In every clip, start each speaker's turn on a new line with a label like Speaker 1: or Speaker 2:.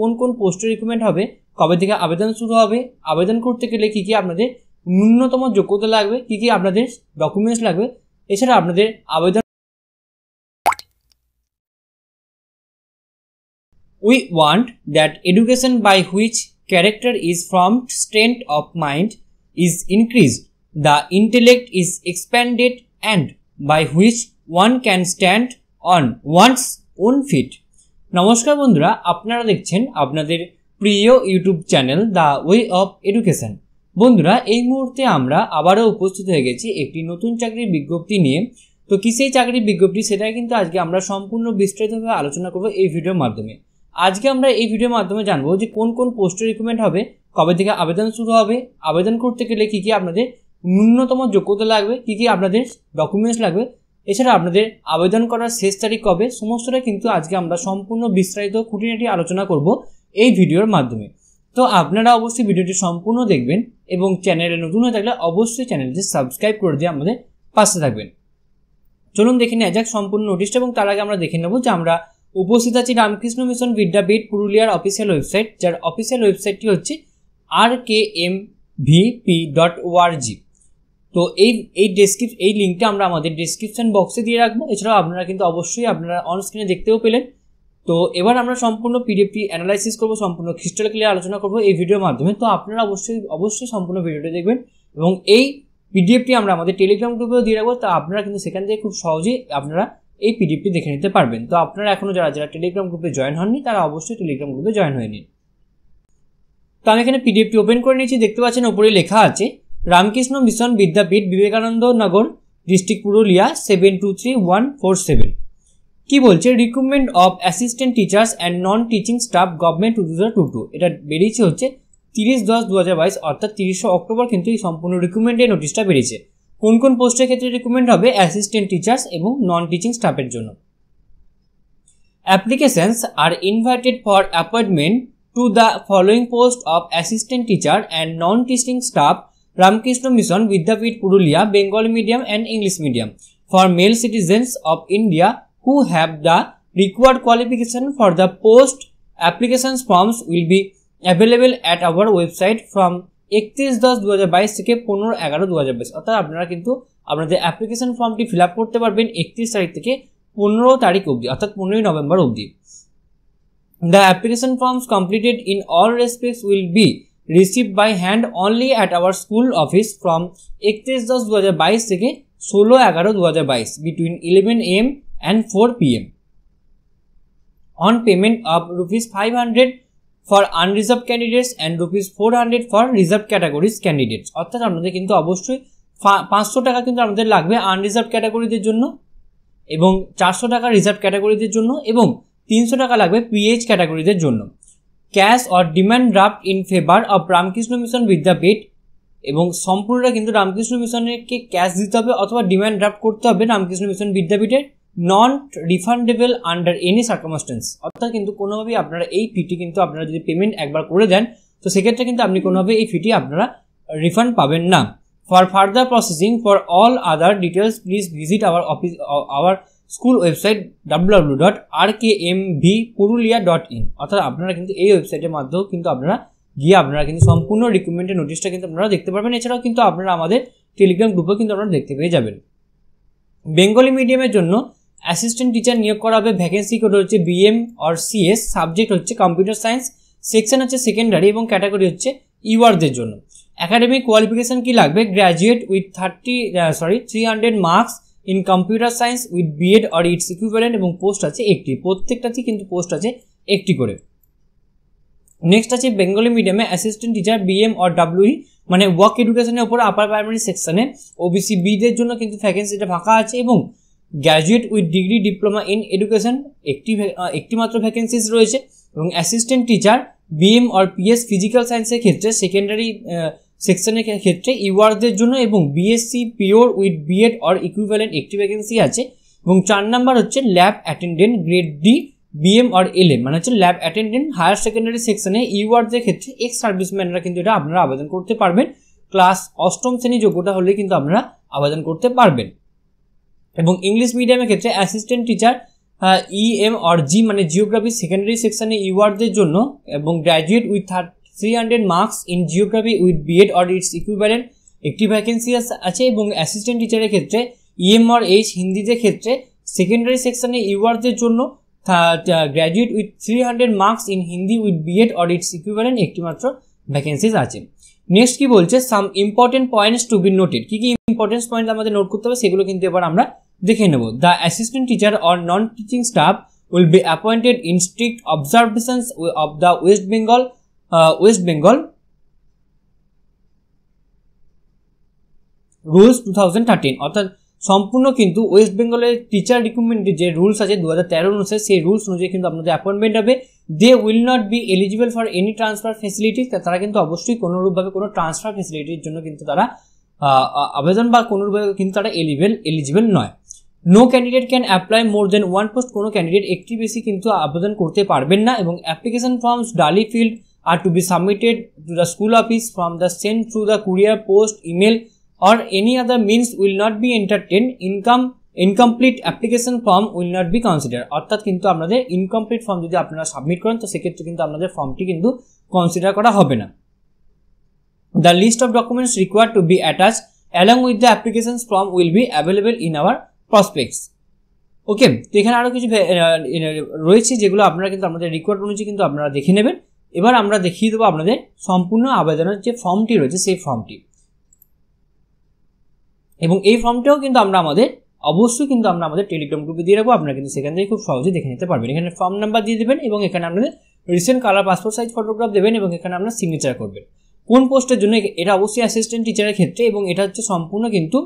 Speaker 1: কোন কোন post recruitment হবে কবে থেকে আবেদন শুরু হবে আবেদন করতে গেলে কী কী আপনাদের ন্যূনতম যোগ্যতা লাগবে কী কী আপনাদের ডকুমেন্টস লাগবে এছাড়া আপনাদের আবেদন we want that education by which character is from strength of mind is increase the intellect is expanded and by which one can stand on one's own feet নমস্কার বন্ধুরা আপনারা দেখছেন আপনাদের প্রিয় YouTube channel the way of education বন্ধুরা এই মুহূর্তে আমরা আবারও উপস্থিত হয়ে গেছি একটি নতুন চাকরির বিজ্ঞপ্তি নিয়ে তো কি সেই চাকরির বিজ্ঞপ্তি সেটাই কিন্তু আজকে আমরা সম্পূর্ণ বিস্তারিতভাবে আলোচনা করব এই ভিডিওর মাধ্যমে আজকে আমরা এই ভিডিওর মাধ্যমে জানবো যে কোন কোন পোস্টের রিক্রুটমেন্ট হবে কবে থেকে আবেদন শুরু হবে আবেদন করতে গেলে কী কী আপনাদের ন্যূনতম যোগ্যতা লাগবে কী কী আপনাদের ডকুমেন্টস লাগবে এছাড়া আপনাদের আবেদন করার শেষ তারিখ কবে সমস্তটা কিন্তু আজকে আমরা সম্পূর্ণ বিস্তারিত খুঁটিনাটি আলোচনা করব এই ভিডিওর মাধ্যমে তো আপনারা অবশ্যই ভিডিওটি সম্পূর্ণ দেখবেন এবং চ্যানেলে নতুন হয়ে থাকলে অবশ্যই চ্যানেলটি সাবস্ক্রাইব করে দিয়ে আমাদের পাশে থাকবেন চলুন দেখে নেওয়া যাক সম্পূর্ণ নোটিশটা এবং তার আগে আমরা দেখে নেব যে আমরা উপস্থিত আছি রামকৃষ্ণ মিশন বিদ্যাপীঠ পুরুলিয়ার অফিসিয়াল ওয়েবসাইট যার অফিসিয়াল ওয়েবসাইটটি হচ্ছে R K M V P dot G এই এই ডেসক্রিপ এই লিঙ্কটা আমরা আমাদের ডেসক্রিপশান বক্সে দিয়ে রাখবো এছাড়াও আপনারা কিন্তু অবশ্যই আপনারা অনস্ক্রিনে দেখতেও পেলেন তো এবার আমরা সম্পূর্ণ পিডিএফটি অ্যানালাইসিস করবো সম্পূর্ণ ক্রিস্টাল ক্লিয়ার আলোচনা করবো এই ভিডিওর মাধ্যমে তো আপনারা অবশ্যই অবশ্যই সম্পূর্ণ ভিডিওটি দেখবেন এবং এই পিডিএফটি আমরা আমাদের টেলিগ্রাম গ্রুপেও দিয়ে রাখবো তা আপনারা কিন্তু সেখান থেকে খুব সহজেই আপনারা এই পিডিএফটি দেখে নিতে পারবেন তো আপনারা এখনও যারা যারা টেলিগ্রাম গ্রুপে জয়েন হননি তারা অবশ্যই টেলিগ্রাম গ্রুপে জয়েন হয়ে নিন তো আমি এখানে পিডিএফটি ওপেন করে নিয়েছি দেখতে পাচ্ছেন ওপরে লেখা আছে Ramakrishna mission Vidyapith Vivekananda Nagar district Purulia seven two three one four seven কী বলছে recruitment of assistant teachers and non teaching staff government two thousand two two এটা বেরিয়েছে হচ্ছে তিরিশ দশ দু হাজার বাইশ অর্থাৎ তিরিশে অক্টোবর কিন্তু এই সম্পূর্ণ রিক্রুটমেন্টের নোটিশটা বেরিয়েছে কোন কোন পোস্টের ক্ষেত্রে রিক্রুটমেন্ট হবে অ্যাসিস্ট্যান্ট টিচার্স এবং নন টিচিং স্টাফের জন্য applications are invited for appointment to the following post of assistant teacher and non teaching staff Ramakrishna mission Vidyapith Purulia Bengal medium and English medium for male citizens of India who have the required qualification for the post application forms will be available at our website from একত্রিশ দশ দু হাজার বাইশ থেকে পনেরো এগারো দু হাজার বাইশ অর্থাৎ আপনারা কিন্তু আপনাদের অ্যাপ্লিকেশন ফর্মটি ফিল আপ করতে পারবেন একত্রিশ তারিখ থেকে পনেরো তারিখ অবধি অর্থাৎ পনেরোই নভেম্বর অবধি the application forms completed in all respects will be receive by hand only at our school office from একত্রিশ দশ দু হাজার বাইশ থেকে ষোলো এগারো দু হাজার বাইশ between eleven AM and four PM on payment of rupees five hundred for unreserve candidates and rupees four hundred for reserve categories candidates অর্থাৎ আপনাদের কিন্তু অবশ্যই পাঁচশো টাকা কিন্তু আমাদের লাগবে আনরিজার্ভ ক্যাটাগরিদের জন্য এবং চারশো টাকা রিজার্ভ ক্যাটাগরিদের জন্য এবং তিনশো টাকা লাগবে পিএইচ ক্যাটাগরিদের জন্য cash or demand draft in favour of Ramakrishna mission Vidyapith এবং সম্পূর্ণটা কিন্তু রামকৃষ্ণ মিশনেরকে ক্যাশ দিতে হবে অথবা ডিম্যান্ড ড্রাফট করতে হবে রামকৃষ্ণ মিশন বিদ্যাপীঠের non refundable under any circumstances অর্থাৎ কিন্তু কোনোভাবেই আপনারা এই ফিটি কিন্তু আপনারা যদি পেমেন্ট একবার করে দেন তো সেক্ষেত্রে কিন্তু আপনি কোনোভাবে এই ফিটি আপনারা রিফান্ড পাবেন না for further processing for all other details please visit our office our school website W W dot R K M V Purulia dot in অর্থাৎ আপনারা কিন্তু এই ওয়েবসাইটের মাধ্যমেও কিন্তু আপনারা গিয়ে আপনারা কিন্তু সম্পূর্ণ রিক্রুটমেন্টের নোটিশটা কিন্তু আপনারা দেখতে পারবেন এছাড়াও কিন্তু আপনারা আমাদের টেলিগ্রাম গ্রুপেও কিন্তু আপনারা দেখতে পেয়ে যাবেন বেঙ্গলি মিডিয়ামের জন্য অ্যাসিস্ট্যান্ট টিচার নিয়োগ করা হবে ভ্যাকেন্সি কোড হচ্ছে বিএম অর সিএস সাবজেক্ট হচ্ছে কম্পিউটার সায়েন্স সেকশন হচ্ছে সেকেন্ডারি এবং ক্যাটাগরি হচ্ছে ইউয়ারদের জন্য একাডেমিক কোয়ালিফিকেশান কী লাগবে graduate with thirty sorry three hundred marks in computer science with BEd or its equivalent এবং পোস্ট আছে একটি প্রত্যেকটাতেই কিন্তু পোস্ট আছে একটি করে নেক্সট আছে বেঙ্গলি মিডিয়ামে assistant teacher BM or W E মানে ওয়ার্ক এডুকেশনের ওপর আপার প্রাইমারি সেকশনে ওবিসি বিদের জন্য কিন্তু ভ্যাকেন্সিটা ফাঁকা আছে এবং graduate with degree diploma in education একটি একটি মাত্র ভ্যাকেন্সিস রয়েছে এবং assistant teacher B M or PS physical সায়েন্সের ক্ষেত্রে সেকেন্ডারি সেকশনের ক্ষেত্রে ইউআরদের জন্য এবং BSc pure with BEd or equivalent একটি ভ্যাকেন্সি আছে এবং চার নাম্বার হচ্ছে lab attendant grade D BM আর এম মানে হচ্ছে ল্যাব অ্যাটেন্ডেন্ট হায়ার সেকেন্ডারি সেকশনে ইউআরদের ক্ষেত্রে এক্স সার্ভিসম্যানরা কিন্তু এটা আপনারা আবেদন করতে পারবেন ক্লাস অষ্টম শ্রেণী যোগ্যতা হলে কিন্তু আপনারা আবেদন করতে পারবেন এবং ইংলিশ মিডিয়ামের ক্ষেত্রে assistant teacher E M or G মানে জিওগ্রাফি সেকেন্ডারি সেকশনে ইউআরদের জন্য এবং graduate with third 300 marks in geography with BEd or its equivalent একটি ভ্যাকেন্সি আছে এবং অ্যাসিস্ট্যান্ট টিচারের ক্ষেত্রে ইএমআর e এইচ হিন্দিতে ক্ষেত্রে সেকেন্ডারি সেকশনে ইউআরদের জন্য graduate with three hundred marks in Hindi with BEd or its equivalent একটিমাত্র ভ্যাকেন্সিজ আছে নেক্সট কি বলছে some important points to be noted কী কী ইম্পর্টেন্স পয়েন্ট আমাদের নোট করতে হবে সেগুলো কিন্তু এবার আমরা দেখে নেব the assistant teacher or non teaching staff will be appointed in strict observations of the West Bengal West Bengal rules two thousand thirteen অর্থাৎ সম্পূর্ণ কিন্তু ওয়েস্ট বেঙ্গলের টিচার রিক্রুটমেন্টের যে রুলস আছে দু হাজার তেরো অনুসারে সেই রুলস অনুযায়ী কিন্তু আপনাদের অ্যাপয়েন্টমেন্ট হবে they will not be eligible for any transfer facility তারা কিন্তু অবশ্যই কোনোরূপভাবে কোনো ট্রান্সফার ফেসিলিটির জন্য কিন্তু তারা আবেদন বা কোনোরূপভাবে কিন্তু তারা এলিভেল এলিজিবল নয় no candidate can apply more than one post কোনো ক্যান্ডিডেট একটি বেশি কিন্তু আবেদন করতে পারবেন না এবং application forms duly filled are to be submitted to the school office from the sent through the courier post email or any other means will not be entertained income incomplete application form will not be consider অর্থাৎ কিন্তু আপনাদের incomplete form যদি আপনারা submit করেন তো সেক্ষেত্রে কিন্তু আপনাদের ফর্মটি কিন্তু কনসিডার করা হবে না the list of documents required to be attach along with the application form will be available in our prospectus okay তো এখানে আরও কিছু রয়েছে যেগুলো আপনারা কিন্তু আমাদের রিকোয়ার্ড অনুযায়ী কিন্তু আপনারা দেখে নেবেন এবার আমরা দেখিয়ে দেবো আপনাদের সম্পূর্ণ আবেদনের যে ফর্মটি রয়েছে সেই ফর্মটি এবং এই ফর্মটাও কিন্তু আমরা আমাদের অবশ্যই কিন্তু আমরা আমাদের টেলিগ্রাম গ্রুপে দিয়ে রাখবো আপনারা কিন্তু সেখান থেকে খুব সহজে দেখে নিতে পারবেন এখানে ফর্ম নাম্বার দিয়ে দেবেন এবং এখানে আপনাদের recent colour passport size photograph দেবেন এবং এখানে আপনার সিগনেচার করবেন কোন পোস্টের জন্য এটা অবশ্যই অ্যাসিস্ট্যান্ট টিচারের ক্ষেত্রে এবং এটা হচ্ছে সম্পূর্ণ কিন্তু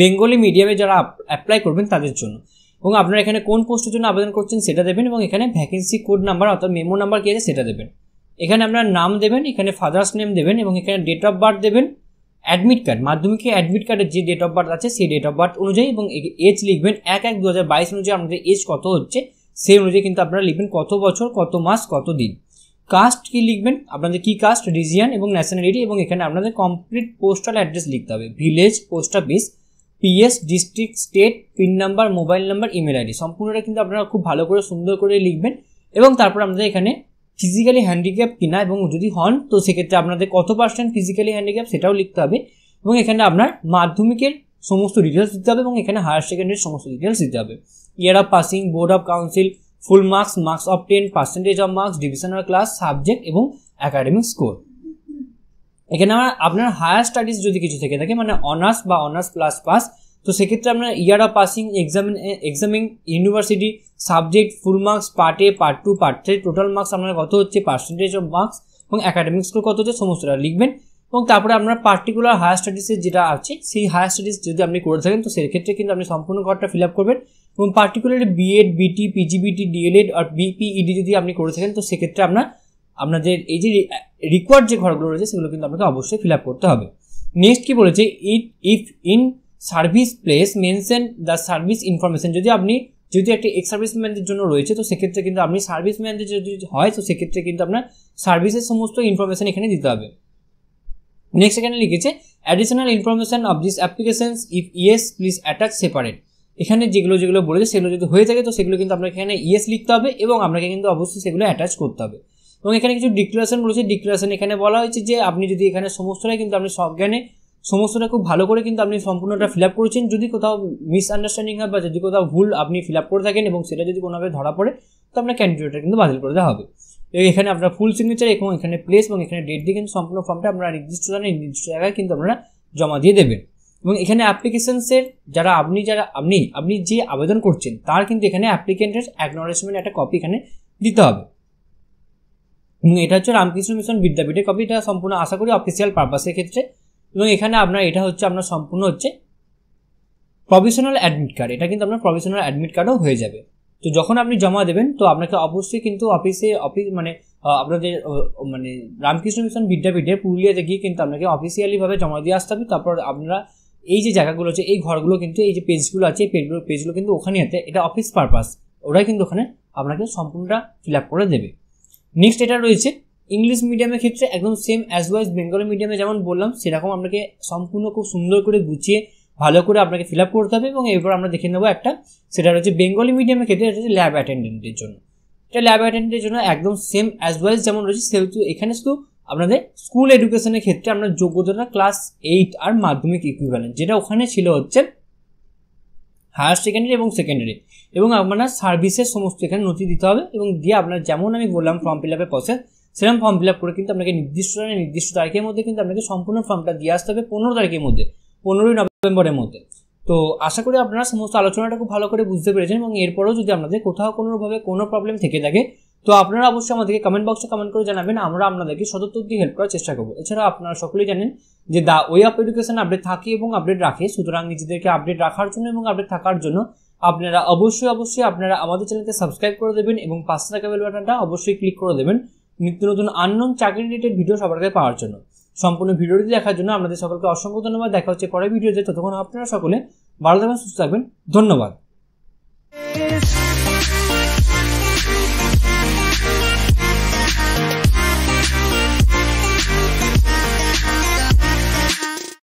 Speaker 1: বেঙ্গলি মিডিয়ামে যারা অ্যাপ্লাই করবেন তাদের জন্য এবং আপনারা এখানে কোন পোস্টের জন্য আবেদন করছেন সেটা দেবেন এবং এখানে ভ্যাকেন্সি কোড নাম্বার অর্থাৎ মেমো নাম্বার কী আছে সেটা দেবেন এখানে আপনার নাম দেবেন এখানে ফাদার্স নেম দেবেন এবং এখানে ডেট অফ বার্থ দেবেন অ্যাডমিট কার্ড মাধ্যমিকে অ্যাডমিট কার্ডের যে ডেট অফ বার্থ আছে সেই ডেট অফ বার্থ অনুযায়ী এবং এজ লিখবেন এক এক দু হাজার বাইশ অনুযায়ী আমাদের এজ কত হচ্ছে সেই অনুযায়ী কিন্তু আপনারা লিখবেন কত বছর কত মাস কত দিন কাস্ট কি লিখবেন আপনাদের কি কাস্ট রিজিয়ান এবং ন্যাশনালিটি এবং এখানে আপনাদের কমপ্লিট পোস্টাল অ্যাড্রেস লিখতে হবে village post office PS district state pin number mobile number email ID সম্পূর্ণটা কিন্তু আপনারা খুব ভালো করে সুন্দর করে লিখবেন এবং তারপর আমাদের এখানে ফিজিক্যালি হ্যান্ডিক্যাপ কিনা এবং যদি হন তো সেক্ষেত্রে আপনাদের কত পার্সেন্ট ফিজিক্যালি হ্যান্ডিক্যাপ সেটাও লিখতে হবে এবং এখানে আপনার মাধ্যমিকের সমস্ত ডিটেলস দিতে হবে এবং এখানে হায়ার সেকেন্ডারির সমস্ত ডিটেলস দিতে হবে year of passing board of council full marks marks of ten percentage of marks divisional class subject এবং অ্যাকাডেমিক স্কোর এখানে আমার আপনার হায়ার স্টাডিজ যদি কিছু থেকে থাকে মানে অনার্স বা অনার্স প্লাস পাস তো সেক্ষেত্রে আপনার year of passing exam examining university subject full marks part A part two part three total marks আপনার কত হচ্ছে পার্সেন্টেজ অফ মার্কস এবং অ্যাকাডেমিক স্কোর কত হচ্ছে সমস্তটা লিখবেন এবং তারপরে আপনার পার্টিকুলার হায়ার স্টাডিজের যেটা আছে সেই হায়ার স্টাডিজ যদি আপনি করে থাকেন তো সেক্ষেত্রে কিন্তু আপনি সম্পূর্ণ ঘরটা ফিল আপ করবেন এবং particularly BEd BT PGBT DElEd আর বিপিইডি যদি আপনি করে থাকেন তো সেক্ষেত্রে আপনার আপনাদের এই যে রিকোয়ার্ড যে ঘরগুলো রয়েছে সেগুলো কিন্তু আপনাকে অবশ্যই ফিল আপ করতে হবে নেক্সট কি বলেছে it if in service place mention the service information যদি আপনি যদি একটা এক্স সার্ভিসম্যানদের জন্য রয়েছে তো সেক্ষেত্রে কিন্তু আপনি সার্ভিসম্যানদের যদি হয় তো সেক্ষেত্রে কিন্তু আপনার সার্ভিসের সমস্ত ইনফরমেশন এখানে দিতে হবে নেক্সট এখানে লিখেছে additional information of this application if yes please attach separate এখানে যেগুলো যেগুলো বলেছে সেগুলো যদি হয়ে থাকে তো সেগুলো কিন্তু আপনাকে এখানে ইয়েস লিখতে হবে এবং আপনাকে কিন্তু অবশ্যই সেগুলো অ্যাটাচ করতে হবে এবং এখানে কিছু ডিক্লারেশন বলেছে ডিক্লারেশন এখানে বলা হয়েছে যে আপনি যদি এখানে সমস্তটাই কিন্তু আপনি সব জ্ঞানে সমস্তটা খুব ভালো করে কিন্তু আপনি সম্পূর্ণটা ফিল আপ করেছেন যদি কোথাও মিসআন্ডারস্ট্যান্ডিং হয় বা যদি কোথাও ভুল আপনি ফিল আপ করে থাকেন এবং সেটা যদি কোনোভাবে ধরা পড়ে তো আপনার ক্যান্ডিডেটটা কিন্তু বাতিল করে দেওয়া হবে এখানে আপনার ফুল সিগনেচার এবং এখানে প্লেস এবং এখানে ডেট দিয়ে কিন্তু সম্পূর্ণ ফর্মটা আপনারা নির্দিষ্ট জানেন নির্দিষ্ট জায়গায় কিন্তু আপনারা জমা দিয়ে দেবেন এবং এখানে অ্যাপ্লিকেশনসের যারা আপনি যারা আপনি আপনি যে আবেদন করছেন তার কিন্তু এখানে অ্যাপ্লিকেন্টের অ্যাকনোলেজমেন্ট একটা কপি এখানে দিতে হবে এটা হচ্ছে রামকৃষ্ণ মিশন বিদ্যাপীঠে কপি এটা সম্পূর্ণ আশা করি অফিসিয়াল পারপাসের ক্ষেত্রে এবং এখানে আপনার এটা হচ্ছে আপনার সম্পূর্ণ হচ্ছে প্রভিশনাল অ্যাডমিট কার্ড এটা কিন্তু আপনার প্রভিশনাল অ্যাডমিট কার্ডও হয়ে যাবে তো যখন আপনি জমা দেবেন তো আপনাকে অবশ্যই কিন্তু অফিসে অফিস মানে আপনাদের মানে রামকৃষ্ণ মিশন বিদ্যাপীঠে পুরুলিয়াতে গিয়ে কিন্তু আপনাকে অফিসিয়ালিভাবে জমা দিয়ে আসতে হবে তারপর আপনারা এই যে জায়গাগুলো আছে এই ঘরগুলো কিন্তু এই যে পেজগুলো আছে এই পেজগুলো পেজগুলো কিন্তু ওখানে আছে এটা অফিস পারপাস ওরাই কিন্তু ওখানে আপনাকে সম্পূর্ণটা ফিল আপ করে দেবে নেক্সট এটা রয়েছে ইংলিশ মিডিয়ামের ক্ষেত্রে একদম সেম অ্যাজ ওয়াইজ বেঙ্গলি মিডিয়ামে যেমন বললাম সেরকম আপনাকে সম্পূর্ণ খুব সুন্দর করে গুছিয়ে ভালো করে আপনাকে ফিল আপ করতে হবে এবং এরপর আমরা দেখে নেবো একটা সেটা রয়েছে বেঙ্গলি মিডিয়ামের ক্ষেত্রে এটা হচ্ছে ল্যাব অ্যাটেন্ডেন্টের জন্য এটা ল্যাব অ্যাটেন্ডেন্টের জন্য একদম সেম অ্যাজ ওয়াইজ যেমন রয়েছে সেহেতু এখানে শুধু আপনাদের স্কুল এডুকেশনের ক্ষেত্রে আপনার যোগ্যতাটা ক্লাস এইট আর মাধ্যমিক ইকুইভ্যালেন্ট যেটা ওখানে ছিল হচ্ছে হায়ার সেকেন্ডারি এবং সেকেন্ডারি এবং আপনার সার্ভিসের সমস্ত এখানে নথি দিতে হবে এবং দিয়ে আপনার যেমন আমি বললাম ফর্ম ফিল আপের প্রসেস সেরকম ফর্ম ফিল আপ করে কিন্তু আপনাকে নির্দিষ্ট নির্দিষ্ট তারিখের মধ্যে কিন্তু আপনাকে সম্পূর্ণ ফর্মটা দিয়ে আসতে হবে পনেরো তারিখের মধ্যে পনেরোই নভেম্বরের মধ্যে তো আশা করি আপনারা সমস্ত আলোচনাটা খুব ভালো করে বুঝতে পেরেছেন এবং এরপরেও যদি আপনাদের কোথাও কোনোভাবে কোনো প্রবলেম থেকে থাকে তো আপনারা অবশ্যই আমাদেরকে কমেন্ট বক্সে কমেন্ট করে জানাবেন আমরা আপনাদেরকে দিয়ে হেল্প করার চেষ্টা করবো এছাড়া আপনারা সকলেই জানেন যে the way of education update থাকে এবং আপডেট রাখে সুতরাং নিজেদেরকে আপডেট রাখার জন্য এবং আপডেট থাকার জন্য আপনারা অবশ্যই অবশ্যই আপনারা আমাদের চ্যানেলকে সাবস্ক্রাইব করে দেবেন এবং পাশে থাকা বেল বাটনটা অবশ্যই ক্লিক করে দেবেন নিত্য নতুন আননোন চাকরি রিলেটেড ভিডিও সবার আগে পাওয়ার জন্য সম্পূর্ণ ভিডিওটি দেখার জন্য আপনাদের সকলকে অসংখ্য ধন্যবাদ দেখা হচ্ছে ভিডিও ভিডিওতে ততক্ষণ আপনারা সকলে ভালো থাকবেন সুস্থ থাকবেন ধন্যবাদ